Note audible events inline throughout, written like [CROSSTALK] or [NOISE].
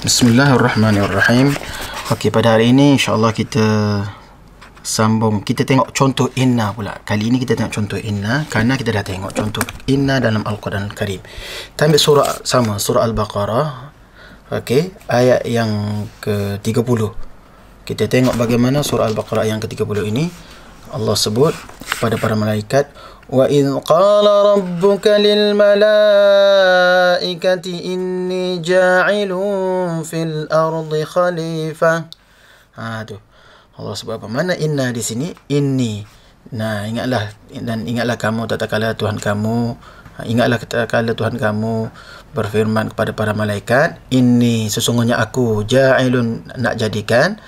Bismillahirrahmanirrahim. Okey, pada hari ini insyaAllah kita sambung. Kita tengok contoh inna pula. Kali ini kita tengok contoh inna kerana kita dah tengok contoh inna dalam Al-Quran Al-Karim. Kita ambil surah sama, surah Al-Baqarah. Okey, ayat yang ke-30. Kita tengok bagaimana surah Al-Baqarah yang ke-30 ini Allah sebut kepada para malaikat wa in qala rabbuka lil malaikati inni ja'ilun fil ardi khalifah ha tu Allah sebut apa mana inna di sini inni nah ingatlah dan ingatlah kamu tatkala Tuhan kamu ha, ingatlah tatkala Tuhan kamu berfirman kepada para malaikat inni sesungguhnya aku ja'ilun nak jadikan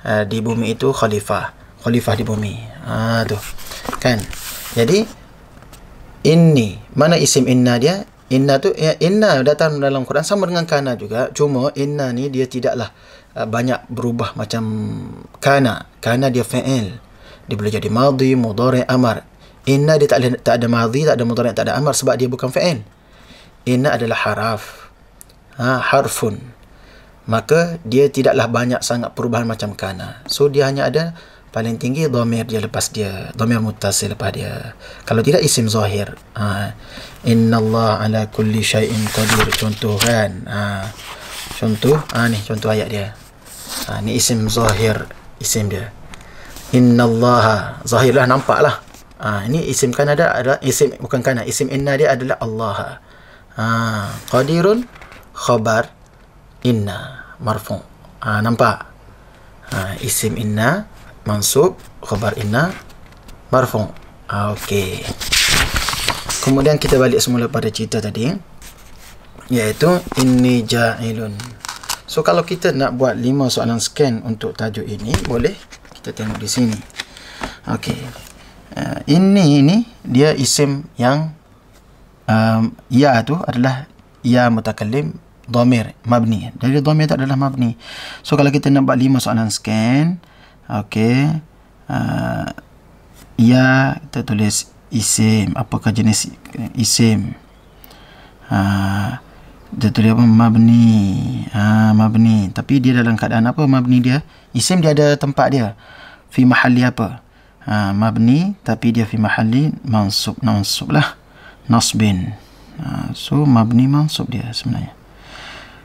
uh, di bumi itu khalifah khalifah di bumi. Ha tu. Kan? Jadi ini mana isim inna dia? Inna tu ya inna datang dalam Quran sama dengan kana juga. Cuma inna ni dia tidaklah uh, banyak berubah macam kana. Kana dia fa'il. Dia boleh jadi madhi, mudhari, amar. Inna dia tak, tak ada madhi, tak ada mudhari, tak ada amar sebab dia bukan fa'il. Inna adalah haraf. Ha, harfun. Maka dia tidaklah banyak sangat perubahan macam kana. So dia hanya ada paling tinggi domir dia lepas dia domir mutasil lepas dia kalau tidak isim zahir ha. inna Allah ala kulli syai'in qadir contoh kan ha. contoh ha, ni contoh ayat dia ha, ni isim zahir isim dia inna Allah zahir lah nampak lah ha, ni isim kan ada adalah isim bukan kan isim inna dia adalah Allah ha. qadirun khabar inna marfu ha, nampak ha, isim inna mansub khabar inna marfu ah, okey kemudian kita balik semula pada cerita tadi iaitu inni ja'ilun so kalau kita nak buat 5 soalan scan untuk tajuk ini boleh kita tengok di sini okey uh, ah, ini ini dia isim yang um, ya tu adalah ya mutakalim, domir, mabni jadi domir tak adalah mabni so kalau kita nak buat 5 soalan scan Okey. Uh, ah, ia ya, kita tulis isim. Apakah jenis isim? Uh, dia tulis apa? Mabni. Uh, mabni. Tapi dia dalam keadaan apa mabni dia? Isim dia ada tempat dia. Fi mahali apa? Uh, mabni. Tapi dia fi mahali mansub. Mansub lah. Nasbin. Uh, so mabni mansub dia sebenarnya.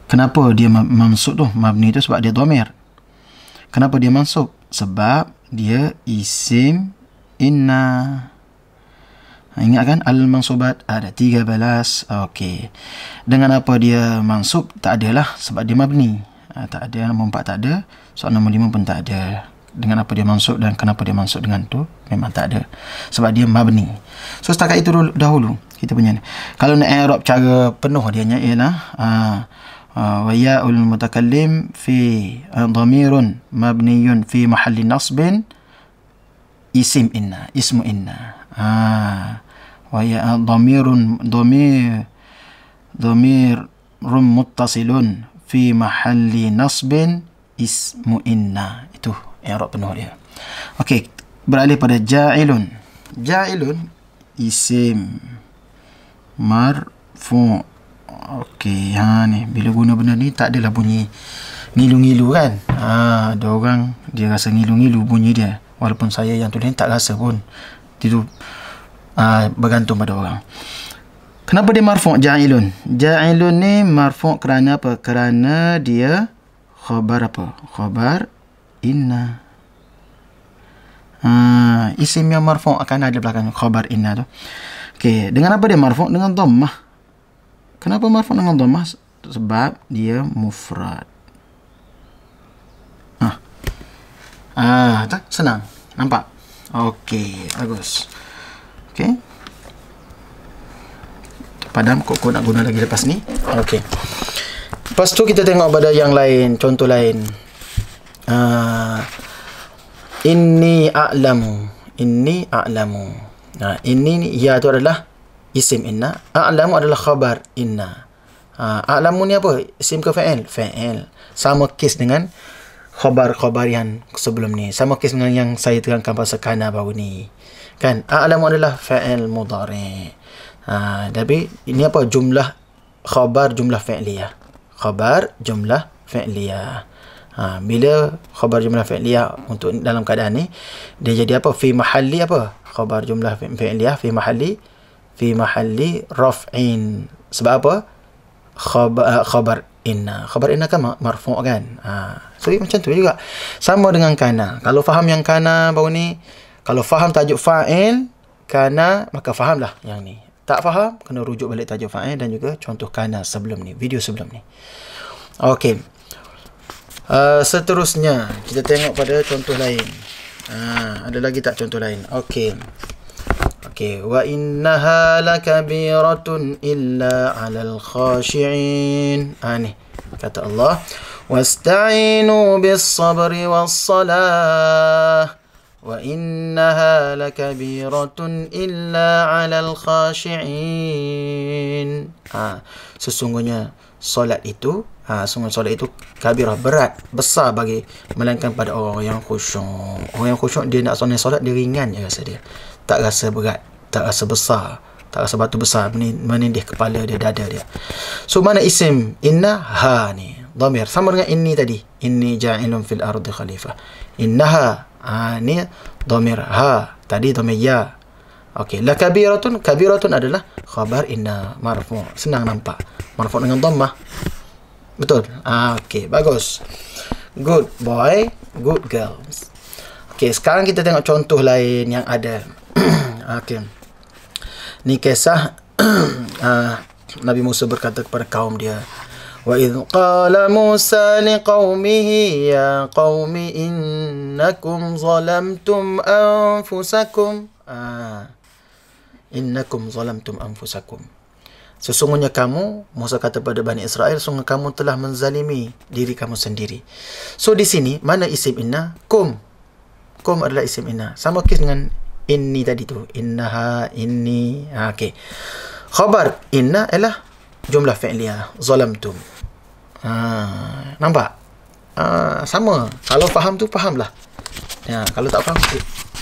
Kenapa dia mansub tu? Mabni tu sebab dia domir. Kenapa dia masuk? sebab dia isim inna. Ha, ingat kan al-mansubat ada tiga belas. Okey. Dengan apa dia mansub? Tak adalah sebab dia mabni. Ha, tak ada nombor empat tak ada. so nombor lima pun tak ada. Dengan apa dia mansub dan kenapa dia mansub dengan tu memang tak ada. Sebab dia mabni. So setakat itu dahulu kita punya ni. Kalau nak Arab cara penuh dia nyanyi lah. Uh, ha, وياء المتكلم في ضمير مبني في محل نصب اسم إن اسم إن آه وياء ضمير ضمير ضمير متصل في محل نصب اسم إن إتو يا رب نوريا أوكي برأيي pada جائل جائل اسم مرفوع Okey, ha ni bila guna benda ni tak adalah bunyi ngilu-ngilu kan. Ha, ada orang dia rasa ngilu-ngilu bunyi dia walaupun saya yang tulen tak rasa pun. Itu ha, bergantung pada orang. Kenapa dia marfu' ja'ilun? Ja'ilun ni marfu' kerana apa? Kerana dia khabar apa? Khabar inna. Ha, isim yang marfu' akan ada belakang khabar inna tu. Okey, dengan apa dia marfu'? Dengan dhammah. Kenapa marfu dengan domah? Sebab dia mufrad. Ah, ah, tak senang. Nampak? Okey, bagus. Okey. Padam kok kok nak guna lagi lepas ni? Okey. Lepas tu kita tengok pada yang lain, contoh lain. Ah, uh, ini a'lamu. Ini a'lamu. Nah, ini ya tu adalah isim inna. A'lamu adalah khabar inna. Ha, A'lamu ni apa? Isim ke fa'il? Fa'il. Sama kes dengan khabar-khabar yang sebelum ni. Sama kes dengan yang saya terangkan pasal kana baru ni. Kan? A'lamu adalah fa'il mudari. Ha, tapi ini apa? Jumlah khabar jumlah fa'liyah. Khabar jumlah fa'liyah. Ha, bila khabar jumlah fa'liyah untuk dalam keadaan ni, dia jadi apa? Fi mahali apa? Khabar jumlah fa'liyah fi mahali fi mahalli raf'in sebab apa khabar, eh, khabar inna khabar inna kan marfu kan ha. so macam tu juga sama dengan kana kalau faham yang kana baru ni kalau faham tajuk fa'il kana maka fahamlah yang ni tak faham kena rujuk balik tajuk fa'il dan juga contoh kana sebelum ni video sebelum ni okey uh, eh, seterusnya kita tengok pada contoh lain ha, ada lagi tak contoh lain okey Okay. Wa innaha lakabiratun illa alal khashi'in. Ha ni. Kata Allah. Wasta'inu bis sabri was salah. Wa innaha lakabiratun illa alal khashi'in. Ha. Sesungguhnya solat itu ha, sungguh solat itu kabirah berat besar bagi melainkan pada orang yang khusyuk orang yang khusyuk dia nak solat solat dia ringan je rasa dia tak rasa berat, tak rasa besar, tak rasa batu besar menindih kepala dia, dada dia. So mana isim inna ha ni? Dhamir sama dengan ini tadi. Ini ja'ilun fil ardi khalifah. Inna ha ni dhamir ha. Tadi dhamir ya. Okey, la kabiratun kabiratun adalah khabar inna marfu. Senang nampak. Marfu dengan dhamma. Betul. Ah, okey, bagus. Good boy, good girls. Okay, sekarang kita tengok contoh lain yang ada. [CLEARS THROAT] okay. Ni kisah uh, [CLEARS THROAT] Nabi Musa berkata kepada kaum dia Wa idh qala Musa li qaumihi ya qaumi innakum zalamtum anfusakum ah innakum zalamtum anfusakum Sesungguhnya kamu Musa kata pada Bani Israel sungguh kamu telah menzalimi diri kamu sendiri So di sini mana isim inna kum kum adalah isim inna sama kes dengan inni tadi tu innaha inni ha, okey khabar inna ialah jumlah fi'liyah zalamtum ha nampak ha, sama kalau faham tu fahamlah ya kalau tak faham tu,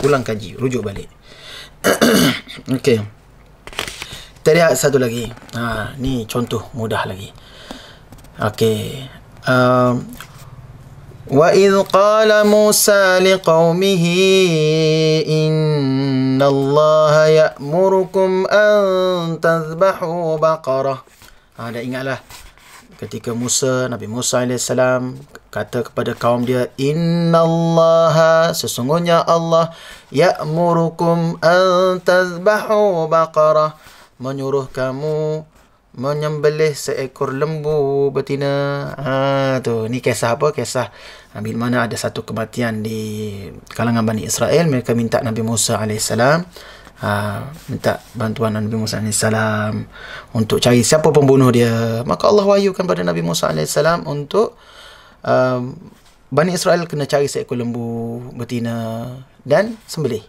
ulang kaji rujuk balik [COUGHS] okey tadi satu lagi ha ni contoh mudah lagi okey um, وَإِذْ قَالَ مُوسَى لِقَوْمِهِ إِنَّ اللَّهَ يَأْمُرُكُمْ أَن تَذْبَحُوا بَقَرَةً ha, Dah ingatlah ketika Musa, Nabi Musa AS kata kepada kaum dia إِنَّ اللَّهَ Sesungguhnya Allah يَأْمُرُكُمْ أَن تَذْبَحُوا بَقَرَةً Menyuruh kamu menyembelih seekor lembu betina. Ha tu, ni kisah apa? Kisah ambil ha, mana ada satu kematian di kalangan Bani Israel, mereka minta Nabi Musa AS Ha, minta bantuan Nabi Musa AS untuk cari siapa pembunuh dia. Maka Allah wahyukan pada Nabi Musa AS untuk uh, Bani Israel kena cari seekor lembu betina dan sembelih.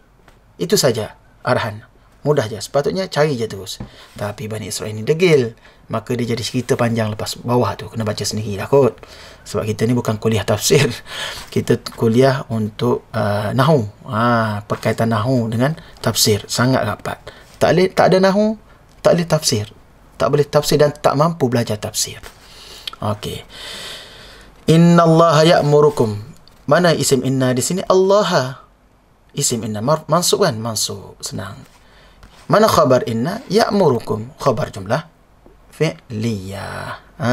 Itu saja arahan. Mudah je. Sepatutnya cari je terus. Tapi Bani Israel ni degil. Maka dia jadi cerita panjang lepas bawah tu. Kena baca sendiri lah kot. Sebab kita ni bukan kuliah tafsir. [LAUGHS] Kita kuliah untuk uh, nahu. Ha, perkaitan nahu dengan tafsir. Sangat rapat. Tak, li, tak ada nahu, tak boleh tafsir. Tak boleh tafsir dan tak mampu belajar tafsir. Okey. Inna Allah ya'murukum. Mana isim inna di sini? Allah. Isim inna. Mansub kan? Mansub. Senang. Mana khabar inna? Ya'murukum. Khabar jumlah. Fi'liyah. Ha,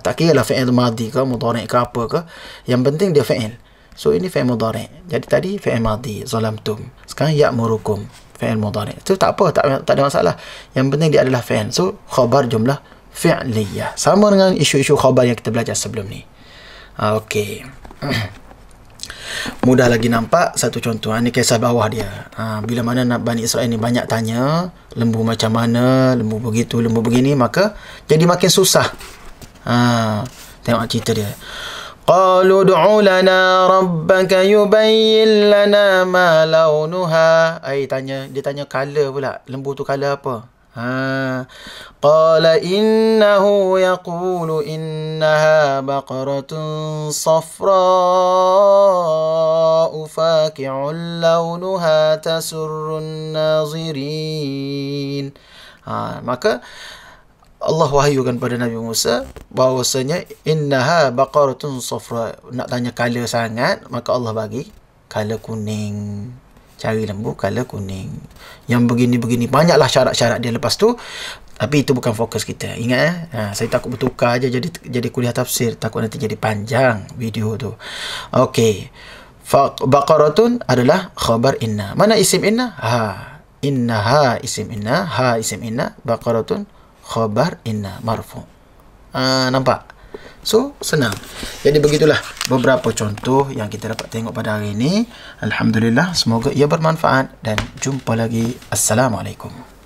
tak kira lah fi'il madi ke, mudarik ke, apa ke. Yang penting dia fi'il. So, ini fi'il mudarik. Jadi, tadi fi'il madi. Zalamtum. Sekarang, ya'murukum. Fi'il mudarik. Itu tak apa. Tak, tak ada masalah. Yang penting dia adalah fi'il. So, khabar jumlah. Fi'liyah. Sama dengan isu-isu khabar yang kita belajar sebelum ni. Okay. Ah, okay. [CLEARS THROAT] mudah lagi nampak satu contoh eh, ni kisah bawah dia ha, bila mana nak Bani Israel ni banyak tanya lembu macam mana lembu begitu lembu begini maka jadi makin susah ha, tengok cerita dia قالوا ادع لنا ربك يبين لنا ما لونها اي tanya dia tanya color pula lembu tu color apa ha, قال إنه يقول إنها بقرة صفراء فاكع لونها تسر الناظرين ha, maka Allah wahyukan pada Nabi Musa bahawasanya innaha baqaratun safra nak tanya color sangat maka Allah bagi color kuning cari lembu color kuning yang begini-begini banyaklah syarat-syarat dia lepas tu tapi itu bukan fokus kita. Ingat eh. Ha, saya takut bertukar aja jadi jadi kuliah tafsir. Takut nanti jadi panjang video tu. Okey. Baqaratun adalah khabar inna. Mana isim inna? Ha. Inna ha isim inna. Ha isim inna. Baqaratun khabar inna. Marfu. Ha, nampak? So, senang. Jadi begitulah beberapa contoh yang kita dapat tengok pada hari ini. Alhamdulillah. Semoga ia bermanfaat. Dan jumpa lagi. Assalamualaikum.